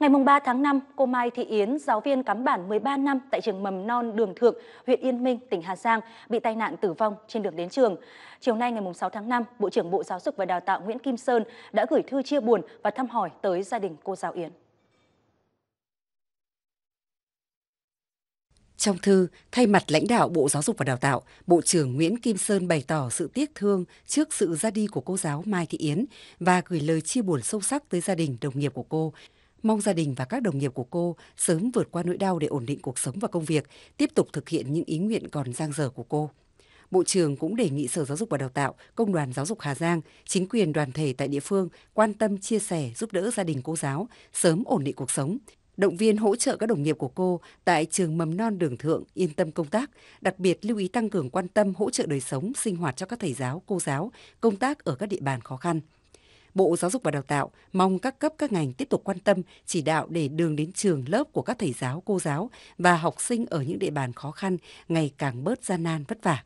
Ngày 3 tháng 5, cô Mai Thị Yến, giáo viên cắm bản 13 năm tại trường mầm non Đường Thượng, huyện Yên Minh, tỉnh Hà Giang, bị tai nạn tử vong trên đường đến trường. Chiều nay ngày 6 tháng 5, Bộ trưởng Bộ Giáo dục và Đào tạo Nguyễn Kim Sơn đã gửi thư chia buồn và thăm hỏi tới gia đình cô giáo Yến. Trong thư, thay mặt lãnh đạo Bộ Giáo dục và Đào tạo, Bộ trưởng Nguyễn Kim Sơn bày tỏ sự tiếc thương trước sự ra đi của cô giáo Mai Thị Yến và gửi lời chia buồn sâu sắc tới gia đình, đồng nghiệp của cô. Mong gia đình và các đồng nghiệp của cô sớm vượt qua nỗi đau để ổn định cuộc sống và công việc, tiếp tục thực hiện những ý nguyện còn dang dở của cô. Bộ trưởng cũng đề nghị Sở Giáo dục và Đào tạo, Công đoàn Giáo dục Hà Giang, chính quyền đoàn thể tại địa phương quan tâm chia sẻ giúp đỡ gia đình cô giáo sớm ổn định cuộc sống, động viên hỗ trợ các đồng nghiệp của cô tại trường mầm non Đường Thượng yên tâm công tác, đặc biệt lưu ý tăng cường quan tâm hỗ trợ đời sống, sinh hoạt cho các thầy giáo, cô giáo, công tác ở các địa bàn khó khăn. Bộ Giáo dục và Đào tạo mong các cấp các ngành tiếp tục quan tâm, chỉ đạo để đường đến trường lớp của các thầy giáo, cô giáo và học sinh ở những địa bàn khó khăn ngày càng bớt gian nan vất vả.